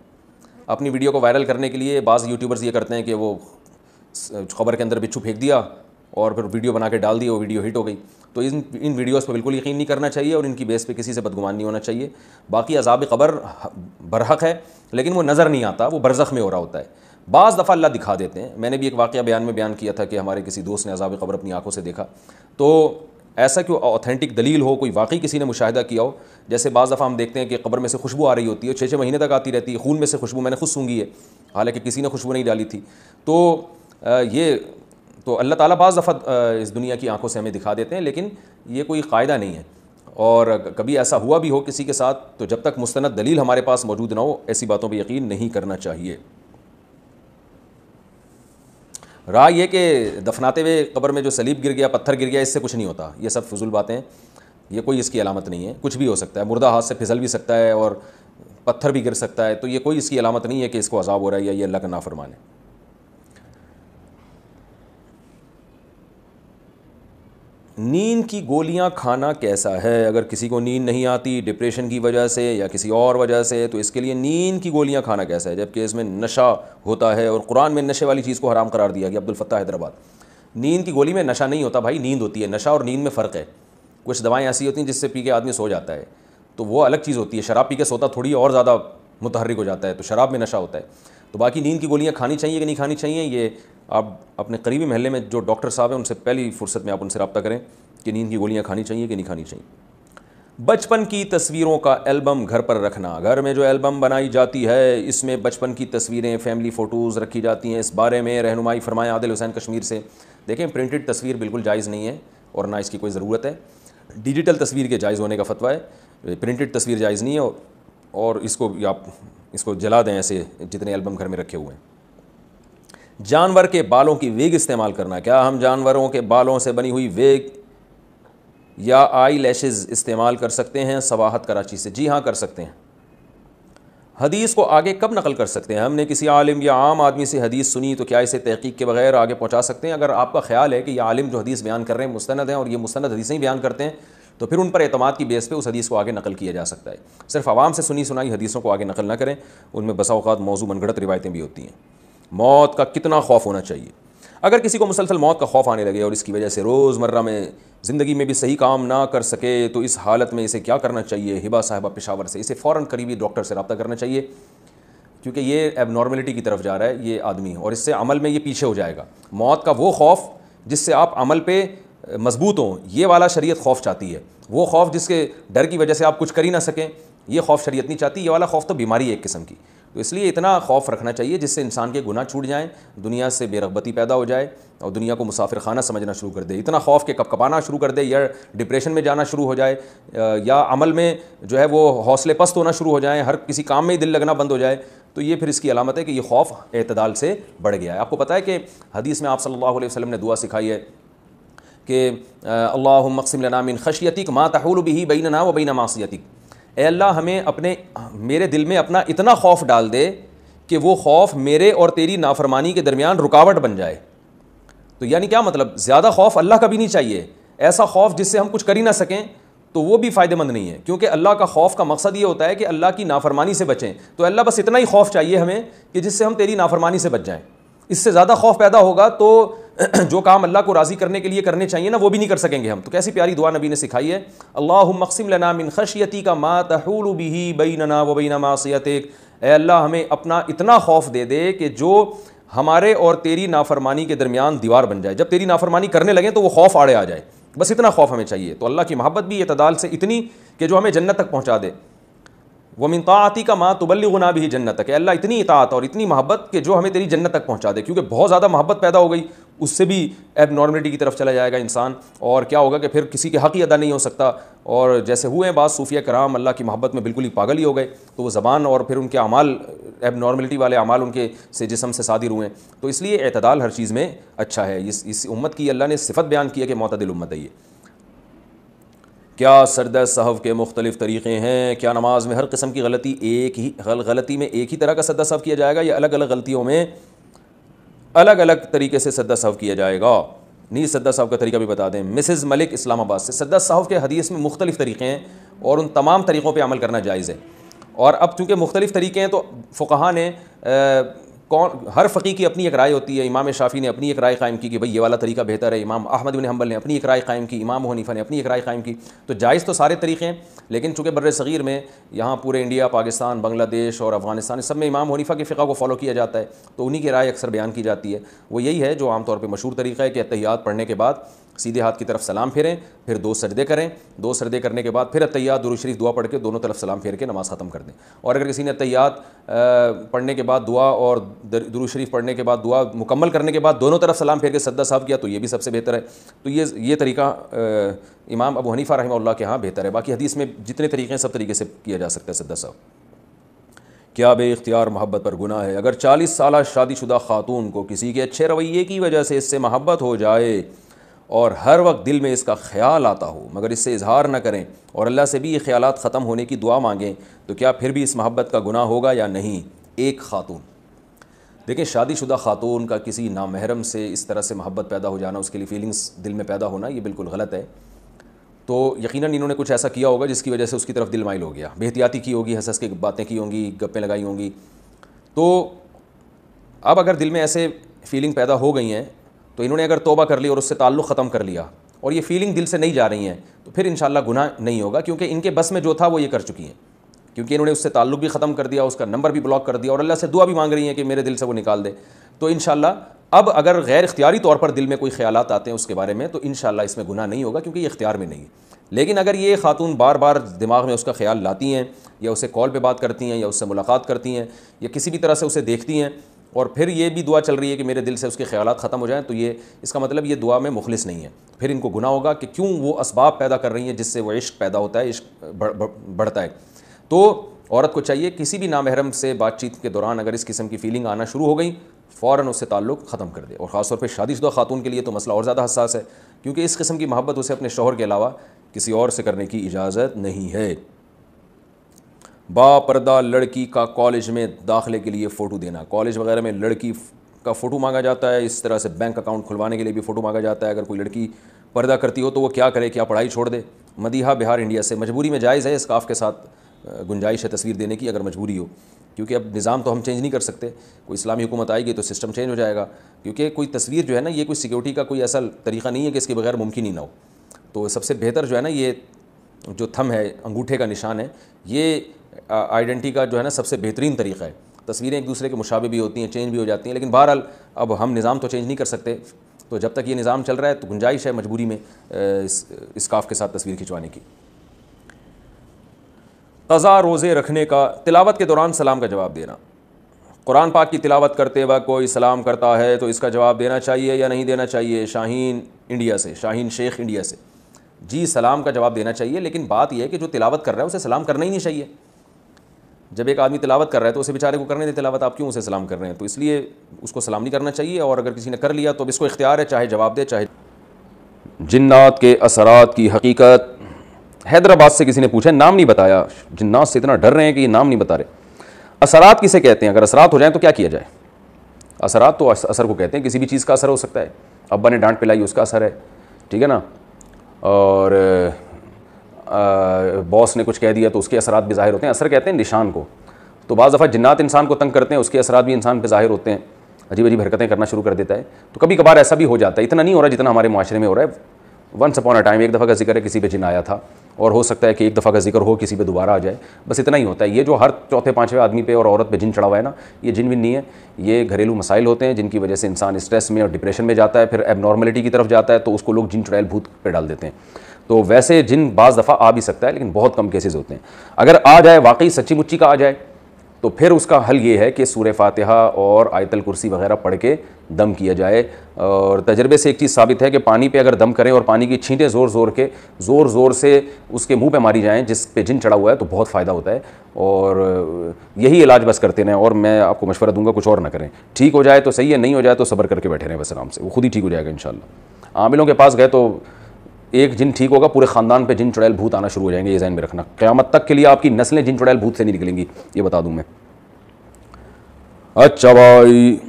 Speaker 1: अपनी वीडियो को वायरल करने के लिए बाज़ यूट्यूबर्स ये करते हैं कि वो खबर के अंदर बिच्छू फेंक दिया और फिर वीडियो बना के डाल दी और वीडियो हिट हो गई तो इन इन वीडियोस पर बिल्कुल यकीन नहीं करना चाहिए और इनकी बेस पे किसी से बदगुमान नहीं होना चाहिए बाकी अजाब खबर बरहक है लेकिन वो नज़र नहीं आता वो बरज़ में हो रहा होता है बाज़ दफ़ा अल्लाह दिखा देते हैं मैंने भी एक वाक़ बयान में बयान किया था कि हमारे किसी दोस्त ने अजाब खबर अपनी आंखों से देखा तो ऐसा क्यों ऑथेंटिक दलील हो कोई वाकई किसी ने मुशाह किया हो जैसे बाज़ दफ़ा हम देखते हैं कि कब्र में से खुशबू आ रही होती है छः छः महीने तक आती रहती है खून में से खुशबू मैंने खुद सूंगी है हालांकि किसी ने खुशबू नहीं डाली थी तो ये तो अल्लाह ताला बाज़ दफ़ा इस दुनिया की आंखों से हमें दिखा देते हैं लेकिन ये कोई कायदा नहीं है और कभी ऐसा हुआ भी हो किसी के साथ तो जब तक मुस्ंद दलील हमारे पास मौजूद ना हो ऐसी बातों पर यकीन नहीं करना चाहिए राय ये कि दफनाते हुए कब्र में जो सलीब गिर गया पत्थर गिर गया इससे कुछ नहीं होता ये सब फजूल बातें ये कोई इसकी अलामत नहीं है कुछ भी हो सकता है मुर्दा हाथ से फिसल भी सकता है और पत्थर भी गिर सकता है तो ये कोई इसकी अलामत नहीं है कि इसको अजाब हो रहा है या ये अल्लाह का नाफरमान है नींद की गोलियां खाना कैसा है अगर किसी को नींद नहीं आती डिप्रेशन की वजह से या किसी और वजह से तो इसके लिए नींद की गोलियां खाना कैसा है जबकि इसमें नशा होता है और कुरान में नशे वाली चीज़ को हराम करार दिया गया अब्दुल फत्ता हैदराबाद नींद की गोली में नशा नहीं होता भाई नींद होती है नशा और नींद में फ़र्क है कुछ दवाएँ ऐसी होती हैं जिससे पी के आदमी सो जाता है तो वो अलग चीज़ होती है शराब पी के सोता थोड़ी और ज़्यादा मुतहरिक हो जाता है तो शराब में नशा होता है तो बाकी नींद की गोलियाँ खानी चाहिए कि नहीं खानी चाहिए ये आप अपने करीबी महल में जो डॉक्टर साहब हैं उनसे पहली फुर्सत में आप उनसे रबता करें कि नींद की गोलियाँ खानी चाहिए कि नहीं खानी चाहिए बचपन की तस्वीरों का एल्बम घर पर रखना घर में जो एल्बम बनाई जाती है इसमें बचपन की तस्वीरें फैमिली फ़ोटोज़ रखी जाती हैं इस बारे में रहनुमाई फरमाएँ आदिल हुसैन कश्मीर से देखें प्रिंटेड तस्वीर बिल्कुल जायज़ नहीं है और ना इसकी कोई ज़रूरत है डिजिटल तस्वीर के जायज़ होने का फतवा है प्रिंटेड तस्वीर जायज़ नहीं है और इसको आप इसको जला दें ऐसे जितने एल्बम घर में रखे हुए हैं जानवर के बालों की वेग इस्तेमाल करना क्या हम जानवरों के बालों से बनी हुई वेग या आई लैशेज़ इस्तेमाल कर सकते हैं सवाहत कराची से जी हाँ कर सकते हैं हदीस को आगे कब नकल कर सकते हैं हमने किसी आलिम या आम आदमी से हदीस सुनी तो क्या इसे तहकीक के बगैर आगे पहुंचा सकते हैं अगर आपका ख्याल है कि यह आलिम जो हदीस बयान कर रहे हैं मुस्ंद हैं और ये मुस्ंद हदीसें ही बयान करते हैं तो फिर उन पर अतमाद की बेस पे उस हदीस को आगे नकल किया जा सकता है सिर्फ आवाम से सुनी सुनाई हदीसों को आगे नकल ना करें उनमें बसाओत अवत मौजू मनगढ़ रिवायतें भी होती हैं मौत का कितना खौफ होना चाहिए अगर किसी को मुसलसल मौत का खौफ आने लगे और इसकी वजह से रोज़मर्रा में ज़िंदगी में भी सही काम ना कर सके तो इस हालत में इसे क्या करना चाहिए हिबा साहबा पेशावर से इसे फ़ौर करीबी डॉक्टर से रबता करना चाहिए क्योंकि ये एबनॉर्मेलिटी की तरफ जा रहा है ये आदमी और इससे अमल में ये पीछे हो जाएगा मौत का वो खौफ जिससे आप अमल पे मजबूत हों ये वाला शरीयत खौफ चाहती है वो खौफ जिसके डर की वजह से आप कुछ कर ही ना सकें ये खौफ शरीयत नहीं चाहती ये वाला खौफ तो बीमारी है एक किस्म की तो इसलिए इतना खौफ रखना चाहिए जिससे इंसान के गुना छूट जाएँ दुनिया से बेरगबती पैदा हो जाए और दुनिया को मुसाफिर खाना समझना शुरू कर दे इतना खौफ के कपकपाना शुरू कर दे या डिप्रेशन में जाना शुरू हो जाए या अमल में जो है वो हौसले पस्त होना शुरू हो जाए हर किसी काम में ही दिल लगना बंद हो जाए तो ये फिर इसकी अलामत है कि ये खौफ अतदाल से बढ़ गया है आपको पता है कि हदीस में आप सल्लल्लाहु अलैहि वसल्लम ने दुआ सिखाई है कि अल्लाह मकसम लना मिन खशियतिक माँ तहुल भी बैनना व बैन मासीतिक अल्लाह हमें अपने मेरे दिल में अपना इतना खौफ डाल दे कि वो खौफ मेरे और तेरी नाफरमानी के दरमियान रुकावट बन जाए तो यानी क्या मतलब ज़्यादा खौफ अल्लाह का भी नहीं चाहिए ऐसा खौफ जिससे हम कुछ कर ही ना सकें तो वो भी फ़ायदेमंद नहीं है क्योंकि अल्लाह का खौफ का मकसद ये होता है कि अल्लाह की नाफरमानी से बचें तो अल्लाह बस इतना ही खौफ चाहिए हमें कि जिससे हम तेरी नाफरमानी से बच जाएँ इससे ज़्यादा खौफ पैदा होगा तो जो काम अल्लाह को राज़ी करने के लिए करने चाहिए ना वो भी नहीं कर सकेंगे हम तो कैसी प्यारी दुआ नबी ने सिखाई है अल्लाह मकसम लना मिन खशियती का मा तहूल बिही बैनना वबैना मासीत अल्लाह हमें अपना इतना खौफ दे दे कि जो हमारे और तेरी नाफरमानी के दरमियान दीवार बन जाए जब तेरी नाफरमानी करने लगे तो वो खौफ आड़े आ जाए बस इतना खौफ हमें चाहिए तो अल्लाह की मोहब्बत भी अतदाल से इतनी कि जो हमें जन्नत तक पहुँचा दे वो मिनताती का माँ तुबली गुना भी जन्नत तक अल्लाह इतनी इतात और इतनी मोहब्बत कि जो हमें तेरी जन्नत तक पहुँचा दे क्योंकि बहुत ज़्यादा मोहब्बत पैदा हो गई उससे भी एबनॉर्मलिटी की तरफ चला जाएगा इंसान और क्या होगा कि फिर किसी के हक़ ही अदा नहीं हो सकता और जैसे हुए हैं बात सूफिया कराम अल्लाह की मोहब्बत में बिल्कुल ही पागल ही हो गए तो वो ज़बान और फिर उनके अमाल एबनॉर्मलिटी वाले अमाल उनके से जिसम से शादिर हुए तो इसलिए अतदाल हर चीज़ में अच्छा है इस इस उम्मत की अल्लाह ने सिफत बयान किया है कि मतदिल उम्मत है ये क्या सरद सहव के मुख्तलिफ़ तरीक़े हैं क्या नमाज में हर किस्म की गलती एक ही गलती में एक ही तरह का सरदा सहव किया जाएगा या अलग अलग गलतियों में अलग अलग तरीके से सद्दा साहब किया जाएगा नहीं सद्दा साहब का तरीका भी बता दें मिसेस मलिक इस्लामाबाद से सद्दा साहब के हदीस में मुख्तलिफ तरीक़े हैं और उन तमाम तरीक़ों पर अमल करना जायज़ है और अब चूँकि मुख्तलिफ तरीके हैं तो फ़ुकहा ने कौन हर फ़की की अपनी एक राय होती है इमाम शाफ़ी ने अपनी एक राय कायम की कि भाई ये वाला तरीका बेहतर है इमाम अहमद बिन हम्बल ने अपनी एक राय कायम की इमाम हनीफा ने अपनी एक राय कायम की तो जायज़ तो सारे तरीक़े हैं लेकिन चूँकि बर सग़ीर में यहाँ पूरे इंडिया पाकिस्तान बांग्लादेश और अफगानिस्तान सब में इमाम हनीफा के फ़िका को फॉलो किया जाता है तो उन्हीं की राय अक्सर बयान की जाती है वो यही है जो आमतौर पर मशहूर तरीका है कि अतहियात पढ़ने के बाद सीधे हाथ की तरफ सलाम फेरें फिर दो सर्दे करें दो सर्दे करने के बाद फिर अतैया शरीफ दुआ पढ़ के दोनों तरफ सलाम फेर के नमाज़ ख़त्म कर दें और अगर किसी ने अतैयात पढ़ने के बाद दुआ और शरीफ पढ़ने के बाद दुआ मुकम्मल करने के बाद दोनों तरफ सलाम फेर के सद्दा साहब किया तो ये भी सबसे बेहतर है तो ये ये तरीका इमाम अबू हनीफ़ा रही के यहाँ बेहतर है बाकी हदीस में जितने तरीके हैं सब तरीके से किया जा सकता है सद्दा साहब क्या बे इख्तियार मोहब्बत पर गुना है अगर चालीस साल शादीशुदा खातून को किसी के अच्छे रवैये की वजह से इससे मोहब्बत हो जाए और हर वक्त दिल में इसका ख्याल आता हो मगर इससे इजहार न करें और अल्लाह से भी ये ख्याल ख़त्म होने की दुआ मांगें तो क्या फिर भी इस महब्बत का गुनाह होगा या नहीं एक खातून देखें शादीशुदा खातून का किसी नामहरम से इस तरह से महब्बत पैदा हो जाना उसके लिए फीलिंग्स दिल में पैदा होना ये बिल्कुल गलत है तो यकीनन इन्होंने कुछ ऐसा किया होगा जिसकी वजह से उसकी तरफ दिल माइल हो गया बेहतियाती की होगी हंस हंस के बातें की होंगी गप्पें लगाई होंगी तो अब अगर दिल में ऐसे फीलिंग पैदा हो गई हैं तो इन्होंने अगर तोबा कर ली और उससे ताल्लुक़ ख़त्म कर लिया और ये फीलिंग दिल से नहीं जा रही हैं तो फिर इन गुना नहीं होगा क्योंकि इनके बस में जो था वो ये कर चुकी हैं क्योंकि इन्होंने उससे ताल्लुक़ भी ख़त्म कर दिया उसका नंबर भी ब्लॉक कर दिया और अल्लाह से दुआ भी मांग रही हैं कि मेरे दिल से वो निकाल दे तो इन अब अगर गैर इख्तियारी तौर पर दिल में कोई ख्याल आते हैं उसके बारे में तो इन इसमें गुना नहीं होगा क्योंकि ये इख्तियार में नहीं है लेकिन अगर ये खातून बार बार दिमाग में उसका ख्याल लाती हैं या उसे कॉल पर बात करती हैं या उससे मुलाकात करती हैं या किसी भी तरह से उसे देखती हैं और फिर ये भी दुआ चल रही है कि मेरे दिल से उसके ख्याल ख़त्म हो जाएँ तो ये इसका मतलब ये दुआ में मुखलिस नहीं है फिर इनको गुना होगा कि क्यों वो इसबाब पैदा कर रही हैं जिससे वो इश्क पैदा होता है इश्क बढ़ता है तो औरत को चाहिए किसी भी नामहरम से बातचीत के दौरान अगर इस किस्म की फीलिंग आना शुरू हो गई फ़ौर उससे ताल्लुक ख़त्म कर दे और ख़ासतौर पर शादीशुदा खातून के लिए तो मसला और ज़्यादा हसास है क्योंकि इस किस्म की मोहब्बत उसे अपने शोहर के अलावा किसी और से करने की इजाज़त नहीं है बापर्दा लड़की का कॉलेज में दाखिले के लिए फ़ोटो देना कॉलेज वगैरह में लड़की का फ़ोटो मांगा जाता है इस तरह से बैंक अकाउंट खुलवाने के लिए भी फ़ोटो मांगा जाता है अगर कोई लड़की पर्दा करती हो तो वो क्या करे क्या पढ़ाई छोड़ दे मदीहा बिहार इंडिया से मजबूरी में जायज़ है इसकाफ़ के साथ गुंजाइश है तस्वीर देने की अगर मजबूरी हो क्योंकि अब निज़ाम तो हम चेंज नहीं कर सकते कोई इस्लामी हुकूमत आएगी तो सिस्टम चेंज हो जाएगा क्योंकि कोई तस्वीर जो है ना ये कोई सिक्योरिटी का कोई ऐसा तरीका नहीं है कि इसके बगैर मुमकिन ही ना हो तो सबसे बेहतर जो है ना ये जो थम है अंगूठे का निशान है ये आइडेंटिटी का जो है ना सबसे बेहतरीन तरीका है तस्वीरें एक दूसरे के मुशाबे भी होती हैं चेंज भी हो जाती हैं लेकिन बहरहाल अब हम निज़ाम तो चेंज नहीं कर सकते तो जब तक ये निज़ाम चल रहा है तो गुंजाइश है मजबूरी में इसकाफ़ के साथ तस्वीर खिंचवाने की कज़ा रोज़े रखने का तिलावत के दौरान सलाम का जवाब देना कुरान पाक की तिलावत करते वक्त कोई सलाम करता है तो इसका जवाब देना चाहिए या नहीं देना चाहिए शाहीन इंडिया से शाहीन शेख इंडिया से जी सलाम का जवाब देना चाहिए लेकिन बात यह है कि जो तिलावत कर रहा है उसे सलाम करना ही नहीं चाहिए जब एक आदमी तलावत कर रहा है तो उसे बेचारे को करने दे तलावत आप क्यों उसे सलाम कर रहे हैं तो इसलिए उसको सलाम नहीं करना चाहिए और अगर किसी ने कर लिया तो अब इसको इख्तियार है चाहे जवाब दे चाहे जन्नात के असरात की हकीकत हैदराबाद से किसी ने पूछा नाम नहीं बताया जन्नात से इतना डर रहे हैं कि ये नाम नहीं बता रहे असरात किसे कहते हैं अगर असरात हो जाए तो क्या किया जाए असरात तो असर को कहते हैं किसी भी चीज़ का असर हो सकता है अब्बा ने डांट पिलाई उसका असर है ठीक है ना और बॉस ने कुछ कह दिया तो उसके असर भी ज़ाहिर होते हैं असर कहते हैं निशान को तो बज़ दफ़ा जन्नात इंसान को तंग करते हैं उसके असर भी इंसान पर ज़ाहिर होते हैं अजीब अजीब हरकतें करना शुरू कर देता है तो कभी कभार ऐसा भी हो जाता है इतना नहीं हो रहा जितना हमारे माशरे में हो रहा है वंस अपॉन अ टाइम एक दफ़ा का जिक्र है किसी पे जिन आया था और हो सकता है कि एक दफ़ा का जिक्र हो किसी पे दोबारा आ जाए बस इतना ही होता है ये जो हर चौथे पाँचवें आदमी पे और औरत पे जिन चढ़ा हुआ है ना ये जिन भी नहीं है ये घरेलू मसाइल होते हैं जिनकी वजह से इंसान स्ट्रेस में और डिप्रेशन में जाता है फिर एबनॉर्मलिटी की तरफ जाता है तो उसको लोग जिन चढ़ाइल भूत पर डाल देते हैं तो वैसे जिन बाज़ दफ़ा आ भी सकता है लेकिन बहुत कम केसेस होते हैं अगर आ जाए वाकई सच्ची मुच्ची का आ जाए तो फिर उसका हल ये है कि सूर्य फातिहा और आयतल कुर्सी वगैरह पढ़ के दम किया जाए और तजर्बे से एक चीज़ साबित है कि पानी पे अगर दम करें और पानी की छींटें ज़ोर ज़ोर के ज़ोर ज़ोर से उसके मुंह पे मारी जाएं जिस पे जिन चढ़ा हुआ है तो बहुत फ़ायदा होता है और यही इलाज बस करते रहें और मैं आपको मशवरा दूंगा कुछ और ना करें ठीक हो जाए तो सही है नहीं हो जाए तो सब्र करके बैठे रहें बस आराम से वो खुद ही ठीक हो जाएगा इन आमिलों के पास गए तो एक जिन ठीक होगा पूरे खानदान पे जिन चुड़ैल भूत आना शुरू हो जाएंगे ये जहन में रखना क्यामत तक के लिए आपकी नस्लें जिन चुड़ैल भूत से नहीं निकलेंगी ये बता दूं मैं अच्छा भाई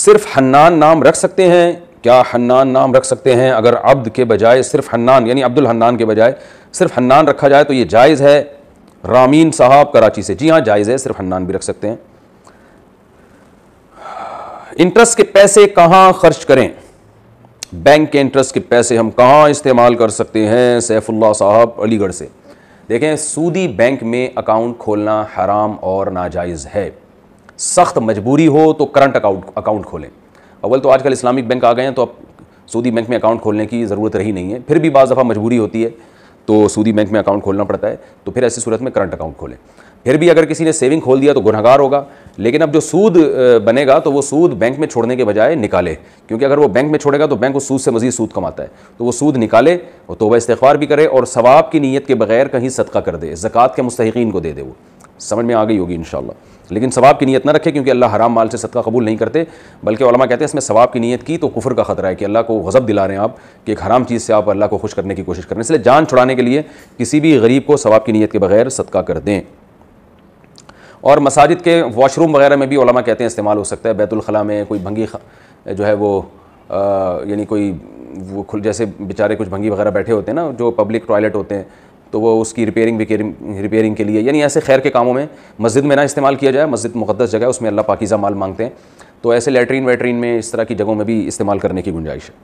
Speaker 1: सिर्फ हन्नान नाम रख सकते हैं क्या हन्नान नाम रख सकते हैं अगर अब्द के बजाय सिर्फ हन्नान यानी अब्दुल हन्नान के बजाय सिर्फ हन्नान रखा जाए तो ये जायज़ है रामीन साहब कराची से जी हाँ जायज़ है सिर्फ हन्नान भी रख सकते हैं इंटरेस्ट के पैसे कहाँ खर्च करें बैंक के इंटरेस्ट के पैसे हम कहाँ इस्तेमाल कर सकते हैं सैफुल्ला साहब अलीगढ़ से देखें सूदी बैंक में अकाउंट खोलना हराम और नाजायज़ है सख्त मजबूरी हो तो करंट अकाउंट अकाउंट खोलें अव्वल तो आजकल इस्लामिक बैंक आ गए हैं तो अब सूदी बैंक में अकाउंट खोलने की ज़रूरत रही नहीं है फिर भी बज़ दफ़ा मजबूरी होती है तो सूदी बैंक में अकाउंट खोलना पड़ता है तो फिर ऐसी सूरत में करंट अकाउंट खोलें फिर भी अगर किसी ने सेविंग खोल दिया तो गुनहगार होगा लेकिन अब जो सूद बनेगा तो वो सूद बैंक में छोड़ने के बजाय निकाले क्योंकि अगर वो बैंक में छोड़ेगा तो बैंक उस सूद से मजीद सूद कमाता है तो वो सूद निकाले और तोबा इस्तार भी करे और सवाब की नीयत के बगैर कहीं सदका कर दे जक़ात के मुस्तकिन को दे दे वो समझ में आ गई होगी इन लेकिन सवाब की नीयत ना रखे क्योंकि अल्लाह हराम माल से सदका कबूल नहीं करते बल्कि कहते हैं इसमें सवाब की नीयत की तो कुफर का खतरा है कि अल्लाह को गज़ब दिला रहे हैं आप कि एक हराम चीज़ से आप अल्लाह को खुश करने की कोशिश कर रहे हैं इसलिए जान छुड़ाने के लिए किसी भी गरीब को सवाब की नीयत के बगैर सदका कर दें और मसाजिद के वॉशरूम वगैरह में भी कहते हैं इस्तेमाल हो सकता है बैतुलखला में कोई भंगी जो है वो यानी कोई वो खुल जैसे बेचारे कुछ भंगी वगैरह बैठे होते हैं ना जो पब्लिक टॉयलेट होते हैं तो वो उसकी रिपेयरिंग रिपेयरिंग के लिए यानी ऐसे खैर के कामों में मस्जिद में ना इस्तेमाल किया जाए मस्जिद मुकदस जगह है उसमें अल्लाह पाकिज़ा माल मांगते हैं तो ऐसे लेटरिन वेटरिन में इस तरह की जगहों में भी इस्तेमाल करने की गुंजाइश है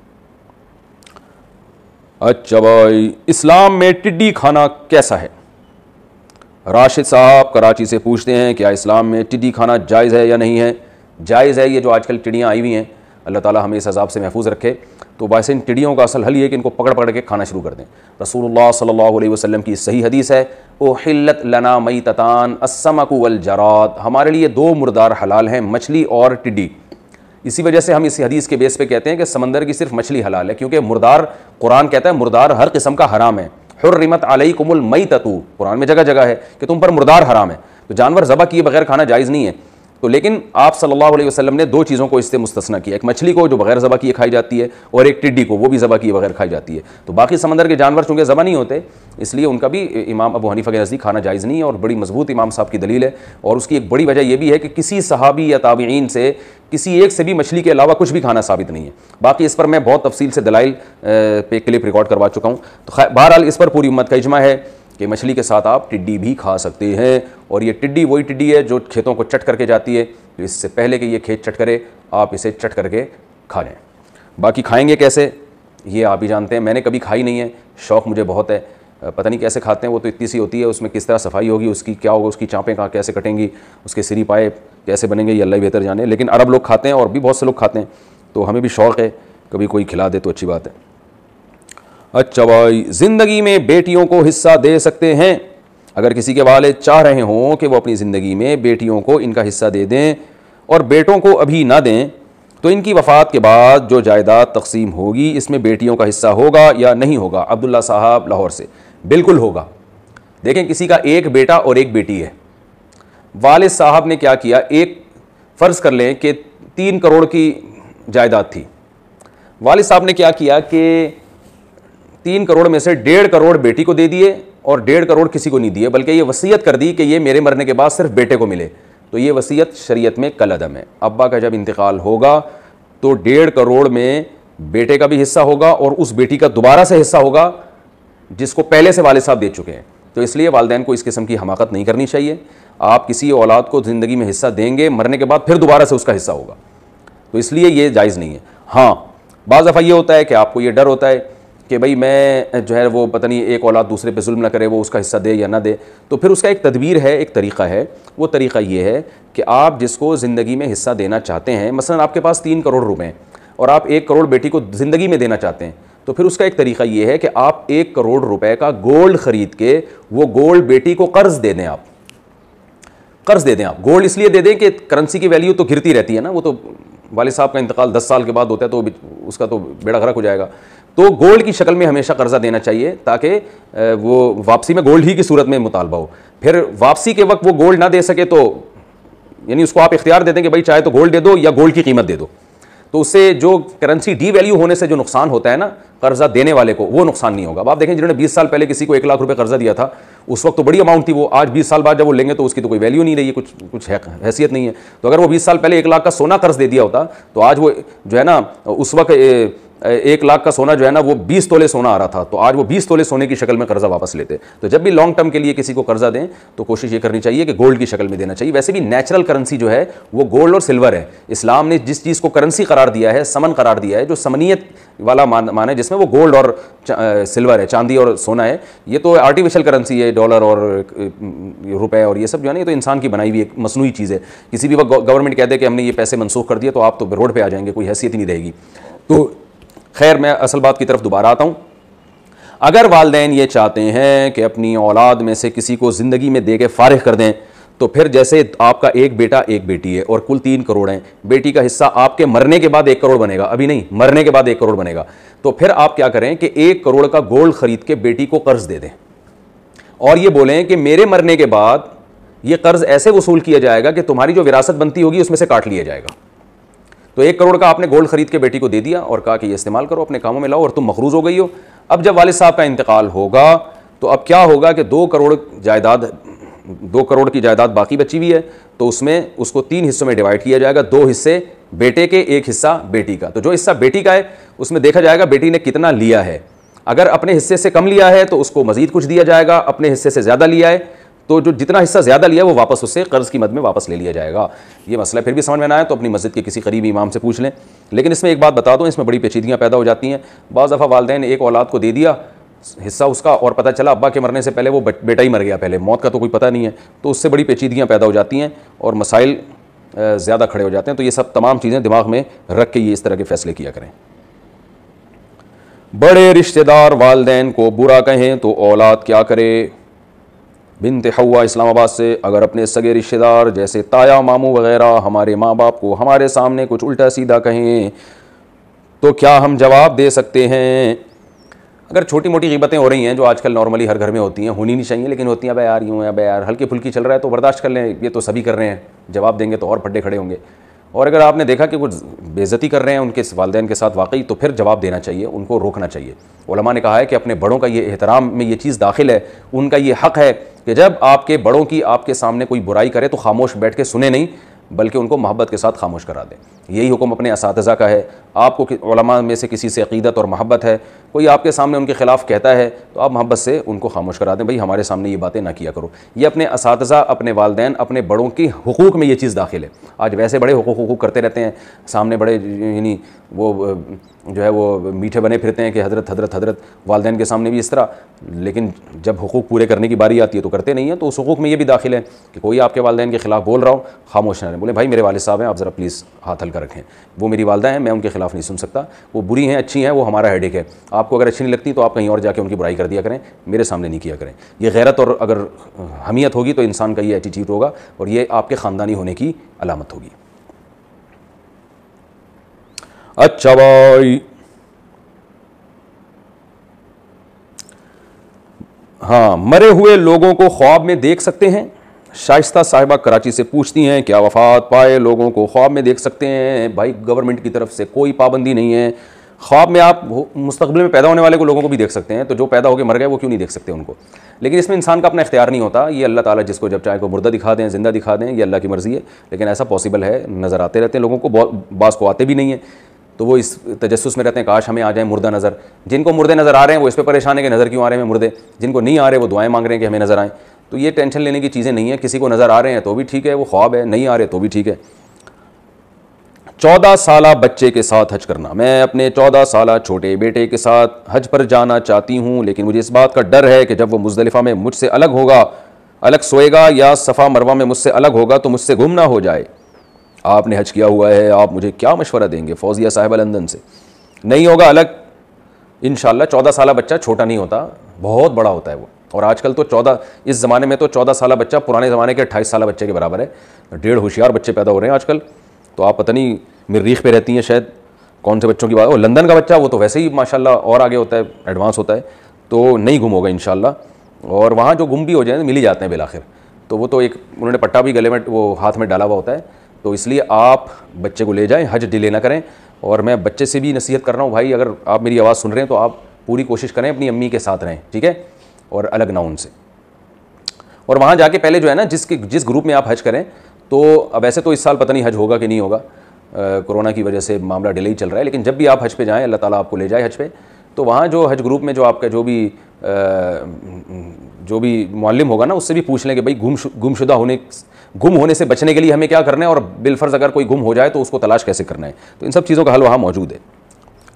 Speaker 1: अच्छा भाई इस्लाम में टिड्डी खाना कैसा है राशिद साहब कराची से पूछते हैं क्या इस्लाम में टिड्डी खाना जायज़ है या नहीं है जायज़ है ये जो आजकल टिड़ियाँ आई हुई हैं अल्लाह ताला हमें इस अजाब से महफूज रखे तो वैसे इन टिड़ियों का असल हल ये कि इनको पकड़ पकड़ के खाना शुरू कर दें रसूलुल्लाह सल्लल्लाहु अलैहि वसल्लम की सही हदीस है ओ हिल्लत लना मई ततान असमकु वल जरात हमारे लिए दो मुर्दार हलाल हैं मछली और टिड्डी इसी वजह से हम इसी हदीस के बेस पे कहते हैं कि समंदर की सिर्फ मछली हलाल है क्योंकि मुर्दार कुरान कहता है मुर्दार हर किस्म का हराम है हुर्रिमत अलैकुमुल कुमुल मई कुरान में जगह जगह है कि तुम पर मुर्दार हराम है तो जानवर ज़बह किए बगैर खाना जायज़ नहीं है तो लेकिन आप सल्लल्लाहु अलैहि वसल्लम ने दो चीज़ों को इससे मुस्तना किया एक मछली को जो बगैर ज़बा किए खाई जाती है और एक टिड्डी को वो भी ज़बा किए बगैर खाई जाती है तो बाकी समंदर के जानवर चूँकि ज़बा नहीं होते इसलिए उनका भी इमाम अबू हनीफा के नज़दीक खाना जायज़ नहीं है और बड़ी मजबूत इमाम साहब की दलील है और उसकी एक बड़ी वजह यह भी है कि किसी सहाबी या ताबीन से किसी एक से भी मछली के अलावा कुछ भी खाना साबित नहीं है बाकी इस पर मैं बहुत तफसील से दलाइल पे क्लिप रिकॉर्ड करवा चुका हूँ तो बहरहाल इस पर पूरी उम्मत का इजमा है कि मछली के साथ आप टिड्डी भी खा सकते हैं और ये टिड्डी वही टिड्डी है जो खेतों को चट करके जाती है तो इससे पहले कि ये खेत चट करे आप इसे चट करके खा लें बाकी खाएंगे कैसे ये आप ही जानते हैं मैंने कभी खाई नहीं है शौक़ मुझे बहुत है पता नहीं कैसे खाते हैं वो तो इतनी सी होती है उसमें किस तरह सफाई होगी उसकी क्या होगा उसकी चाँपें कहाँ कैसे कटेंगी उसके सिरी पाए कैसे बनेंगे ये अल्लाह बेहतर जाने लेकिन अरब लोग खाते हैं और भी बहुत से लोग खाते हैं तो हमें भी शौक़ है कभी कोई खिला दे तो अच्छी बात है अच्छा भाई जिंदगी में बेटियों को हिस्सा दे सकते हैं अगर किसी के वाले चाह रहे हों कि वो अपनी ज़िंदगी में बेटियों को इनका हिस्सा दे दें और बेटों को अभी ना दें तो इनकी वफ़ात के बाद जो जायदाद तकसीम होगी इसमें बेटियों का हिस्सा होगा या नहीं होगा अब्दुल्ला साहब लाहौर से बिल्कुल होगा देखें किसी का एक बेटा और एक बेटी है वालद साहब ने क्या किया एक फ़र्ज़ कर लें कि तीन करोड़ की जायदाद थी वालद साहब ने क्या किया कि तीन करोड़ में से डेढ़ करोड़ बेटी को दे दिए और डेढ़ करोड़ किसी को नहीं दिए बल्कि ये वसीयत कर दी कि ये मेरे मरने के बाद सिर्फ बेटे को मिले तो ये वसीयत शरीयत में कल अदम है अब्बा का जब इंतकाल होगा तो डेढ़ करोड़ में बेटे का भी हिस्सा होगा और उस बेटी का दोबारा से हिस्सा होगा जिसको पहले से वाले साहब दे चुके हैं तो इसलिए वालदेन को इस किस्म की हमाकत नहीं करनी चाहिए आप किसी औलाद को ज़िंदगी में हिस्सा देंगे मरने के बाद फिर दोबारा से उसका हिस्सा होगा तो इसलिए ये जायज़ नहीं है हाँ बाज़ दफ़ा ये होता है कि आपको ये डर होता है कि भाई मैं जो है वो पता नहीं एक औलाद दूसरे पे जुल्म ना करे वो उसका हिस्सा दे या ना दे तो फिर उसका एक तदबीर है एक तरीका है वो तरीका ये है कि आप जिसको ज़िंदगी में हिस्सा देना चाहते हैं मसलन आपके पास तीन करोड़ रुपए और आप एक करोड़ बेटी को ज़िंदगी में देना चाहते हैं तो फिर उसका एक तरीका ये है कि आप एक करोड़ रुपए का गोल्ड ख़रीद के वो गोल्ड बेटी को कर्ज़ दे दें आप कर्ज़ दे दें आप गोल्ड इसलिए दे दें कि करेंसी की वैल्यू तो गिरती रहती है ना वो तो वाले साहब का इंतकाल दस साल के बाद होता है तो उसका तो बेड़ा गरक हो जाएगा तो गोल्ड की शक्ल में हमेशा कर्जा देना चाहिए ताकि वो वापसी में गोल्ड ही की सूरत में मुतालबा हो फिर वापसी के वक्त वो गोल्ड ना दे सके तो यानी उसको आप इख्तियार दे दें कि भाई चाहे तो गोल्ड दे दो या गोल्ड की कीमत दे दो तो उससे जो करेंसी डी वैल्यू होने से जो नुकसान होता है ना कर्जा देने वाले को वो नुकसान नहीं होगा अब आप देखें जिन्होंने 20 साल पहले किसी को एक लाख रुपए कर्जा दिया था उस वक्त तो बड़ी अमाउंट थी वो आज 20 साल बाद जब वो लेंगे तो उसकी तो कोई वैल्यू नहीं रही है कुछ कुछ है, हैसियत नहीं है तो अगर वो बीस साल पहले एक लाख का सोना कर्ज दे दिया होता तो आज वो जो है ना उस वक्त एक लाख का सोना जो है ना वो बीस तोले सोना आ रहा था तो आज वो बीस तोले सोने की शक्ल में कर्जा वापस लेते तो जब भी लॉन्ग टर्म के लिए किसी को कर्जा दें तो कोशिश ये करनी चाहिए कि गोल्ड की शक्ल में देना चाहिए वैसे भी नेचुरल करेंसी जो है वो गोल्ड और सिल्वर है इस्लाम ने जिस चीज़ को करेंसी करार दिया है समन करार दिया है जो समनीत वाला मान माने है जिसमें वो गोल्ड और सिल्वर है चांदी और सोना है ये तो आर्टिफिशियल करेंसी है डॉलर और रुपए और ये सब जो है ना ये तो इंसान की बनाई हुई एक मसनू चीज़ है किसी भी वक्त गवर्नमेंट कह दे कि हमने ये पैसे मनसूख कर दिए तो आप तो रोड पर आ जाएंगे कोई हैसियत नहीं रहेगी तो खैर मैं असल बात की तरफ दोबारा आता हूँ अगर वालदे ये चाहते हैं कि अपनी औलाद में से किसी को ज़िंदगी में दे के फ़ारग कर दें तो फिर जैसे आपका एक बेटा एक बेटी है और कुल तीन करोड़ हैं बेटी का हिस्सा आपके मरने के बाद एक करोड़ बनेगा अभी नहीं मरने के बाद एक करोड़ बनेगा तो फिर आप क्या करें कि एक करोड़ का गोल्ड खरीद के बेटी को कर्ज दे दें और ये बोलें कि मेरे मरने के बाद ये कर्ज ऐसे वसूल किया जाएगा कि तुम्हारी जो विरासत बनती होगी उसमें से काट लिया जाएगा तो एक करोड़ का आपने गोल्ड खरीद के बेटी को दे दिया और कहा कि ये इस्तेमाल करो अपने कामों में लाओ और तुम मखरूज हो गई हो अब जब वाले साहब का इंतकाल होगा तो अब क्या होगा कि दो करोड़ जायदाद दो करोड़ की जायदाद बाकी बची हुई है तो उसमें उसको तीन हिस्सों में डिवाइड किया जाएगा दो हिस्से बेटे के एक हिस्सा बेटी का तो जो हिस्सा बेटी का है उसमें देखा जाएगा बेटी ने कितना लिया है अगर अपने हिस्से से कम लिया है तो उसको मजीद कुछ दिया जाएगा अपने हिस्से से ज़्यादा लिया है तो जो जितना हिस्सा ज़्यादा लिया वो वापस उससे कर्ज़ की मद में वापस ले लिया जाएगा ये मसला फिर भी समझ में आया तो अपनी मस्जिद के किसी करीबी इमाम से पूछ लें लेकिन इसमें एक बात बता दूँ इसमें बड़ी पेचीदगियाँ पैदा हो जाती हैं बज़ दफ़ा वालदे एक औलाद को दे दिया हिस्सा उसका और पता चला अब्बा के मरने से पहले वो बेटा ही मर गया पहले मौत का तो कोई पता नहीं है तो उससे बड़ी पेचीदगियाँ पैदा हो जाती हैं और मसाइल ज़्यादा खड़े हो जाते हैं तो ये सब तमाम चीज़ें दिमाग में रख के ये इस तरह के फैसले किया करें बड़े रिश्तेदार वालदेन को बुरा कहें तो औलाद क्या करे बिन हवा इस्लामाबाद से अगर अपने सगे रिश्तेदार जैसे ताया मामू वगैरह हमारे माँ बाप को हमारे सामने कुछ उल्टा सीधा कहें तो क्या हम जवाब दे सकते हैं अगर छोटी मोटी गिबतें हो रही हैं जो आजकल नॉर्मली हर घर में होती हैं होनी नहीं चाहिए लेकिन होती हैं अब यार यूँ अब यार हल्की फुल्की चल रहा है तो बर्दाश्त कर लें ये तो सभी कर रहे हैं जवाब देंगे तो और फड्डे खड़े होंगे और अगर आपने देखा कि कुछ बेज़ती कर रहे हैं उनके वालदेन के साथ वाकई तो फिर जवाब देना चाहिए उनको रोकना चाहिए ओलमा ने कहा है कि अपने बड़ों का ये एहतराम में ये चीज़ दाखिल है उनका ये हक़ है कि जब आपके बड़ों की आपके सामने कोई बुराई करे तो खामोश बैठ के सुने नहीं बल्कि उनको मोहब्बत के साथ खामोश करा दें यही हुक्म अपने इस का है आपको में से किसी से अकीदत और महब्बत है कोई आपके सामने उनके ख़िलाफ़ कहता है तो आप मोहब्बत से उनको खामोश करा दें भाई हमारे सामने ये बातें ना किया करो ये अपने इस अपने वालदे अपने बड़ों के हकूक़ में ये चीज़ दाखिल है आज वैसे बड़े हकूक हकूक करते रहते हैं सामने बड़े यानी वो जो है वो मीठे बने फिरते हैं कि हजरत हजरत हजरत वालदे के सामने भी इस तरह लेकिन जब हकूक़ पूरे करने की बारी आती है तो करते नहीं हैं तो उस हकूक़ में ये भी दाखिल है कि कोई आपके वालदे के ख़िलाफ़ बोल रहा हो खामोश ना हैं बोले भाई मेरे वाले साहब हैं आप ज़रा प्लीज़ हाथ हल्का रखें वो मेरी वालदा हैं मैं उनके खिलाफ नहीं सुन सकता वो बुरी हैं अच्छी हैं वो हमारा हेडेक है आपको अगर अच्छी नहीं लगती तो आप कहीं और जाके उनकी बुराई कर दिया करें मेरे सामने नहीं किया करें ये गैरत और अगर हमीयत होगी तो इंसान का ये एटीट्यूड होगा और ये आपके ख़ानदानी होने की अलामत होगी अच्छा भाई हाँ मरे हुए लोगों को ख्वाब में देख सकते हैं शाइस्ता साहिबा कराची से पूछती हैं क्या वफात पाए लोगों को ख्वाब में देख सकते हैं भाई गवर्नमेंट की तरफ से कोई पाबंदी नहीं है ख्वाब में आप मुस्तबिल में पैदा होने वाले को लोगों को भी देख सकते हैं तो जो पैदा होकर मर गए वो क्यों नहीं देख सकते उनको लेकिन इसमें इंसान का अपना इख्तियार नहीं होता ये अल्लाह ताला जिसको जब चाहे को मुर्दा दिखा दें जिंदा दिखा दें ये अल्लाह की मर्ज़ी है लेकिन ऐसा पॉसिबल है नज़र आते रहते हैं लोगों को बास को आते भी नहीं है तो वो इस तजस में रहते हैं काश हमें आ जाए मुर्दा नज़र जिनको मुर्दे नज़र आ रहे हैं वो इस पर परेशान है कि नज़र क्यों आ रहे हैं मुर्दे जिनको नहीं आ रहे वो दुआएं मांग रहे हैं कि हमें नज़र आएँ तो ये टेंशन लेने की चीज़ें नहीं है किसी को नज़र आ रहे हैं तो भी ठीक है वो ख्वाब है नहीं आ रहे तो भी ठीक है चौदह साल बच्चे के साथ हज करना मैं अपने चौदह साल छोटे बेटे के साथ हज पर जाना चाहती हूँ लेकिन मुझे इस बात का डर है कि जब वो मुजलिफा में मुझसे अलग होगा अलग सोएगा या सफ़ा मरवा में मुझसे अलग होगा तो मुझसे गुम ना हो जाए आपने हज किया हुआ है आप मुझे क्या मशवरा देंगे फौजिया साहब लंदन से नहीं होगा अलग इन चौदह साल बच्चा छोटा नहीं होता बहुत बड़ा होता है वो और आजकल तो चौदह इस ज़माने में तो चौदह साल बच्चा पुराने ज़माने के अट्ठाईस साल बच्चे के बराबर है डेढ़ होशियार बच्चे पैदा हो रहे हैं आजकल तो आप पता नहीं मरीख पे रहती हैं शायद कौन से बच्चों की बात और लंदन का बच्चा वो तो वैसे ही माशाला और आगे होता है एडवांस होता है तो नहीं गुम होगा इन और वहाँ जो गुम भी हो जाए मिल ही जाते हैं बिलाखिर तो वो तो एक उन्होंने पट्टा भी गले में वो हाथ में डाला हुआ होता है तो इसलिए आप बच्चे को ले जाएं हज डिले ना करें और मैं बच्चे से भी नसीहत कर रहा हूँ भाई अगर आप मेरी आवाज़ सुन रहे हैं तो आप पूरी कोशिश करें अपनी अम्मी के साथ रहें ठीक है और अलग नाउन से और वहाँ जाके पहले जो है ना जिसके जिस ग्रुप में आप हज करें तो अब ऐसे तो इस साल पता नहीं हज होगा कि नहीं होगा कोरोना की वजह से मामला डिले ही चल रहा है लेकिन जब भी आप हज पे जाएं अल्लाह ताला आपको ले जाए हज पे तो वहाँ जो हज ग्रुप में जो आपका जो भी आ, जो भी मालम होगा ना उससे भी पूछ लें कि भाई गुम गुमशुदा होने गुम होने से बचने के लिए हमें क्या करना है और बिलफर्ज अगर कोई गुम हो जाए तो उसको तलाश कैसे करना है तो इन सब चीज़ों का हल वहाँ मौजूद है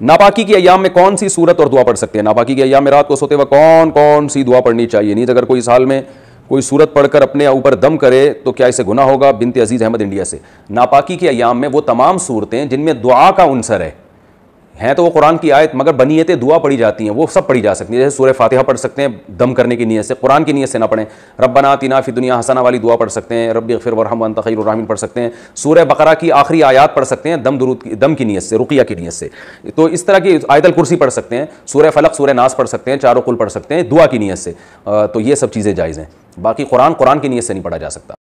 Speaker 1: नापाकी की अयाम में कौन सी सूरत और दुआ पढ़ सकते हैं नापाकी की अयाम में रात को सोते वक्त कौन कौन सी दुआ पढ़नी चाहिए नीत तो अगर कोई साल में कोई सूरत पढ़कर अपने ऊपर दम करे तो क्या इसे गुना होगा बिनते अजीज़ अहमद इंडिया से नापाकी के अयाम में वो तमाम सूरतें जिनमें दुआ का अनसर है हैं तो वो कुरान की आयत मगर बनीतें दुआ पढ़ी जाती हैं वो सब पढ़ी जा सकती हैं जैसे सूर्य फातिहा पढ़ सकते हैं दम करने की नीयत से कुरान की नीयत से ना पढ़ें रब्बना तीना फी दुनिया हसना वाली दुआ पढ़ सकते हैं रब फिर वरहमन तखीरमिन पढ़ सकते हैं सूर्य बकरा की आखिरी आयात पढ़ सकते हैं दम दुरू दम की नीयत से रुकिया की नीयत से तो इस तरह की आयतल कुर्सी पढ़ सकते हैं सूर्य फलक सूर्य नास पढ़ सकते हैं चारों कुल पढ़ सकते हैं दुआ की नीयत से तो ये सब चीज़ें जायज़ हैं बाकी कुरान कुरान की नीयत से नहीं पढ़ा जा सकता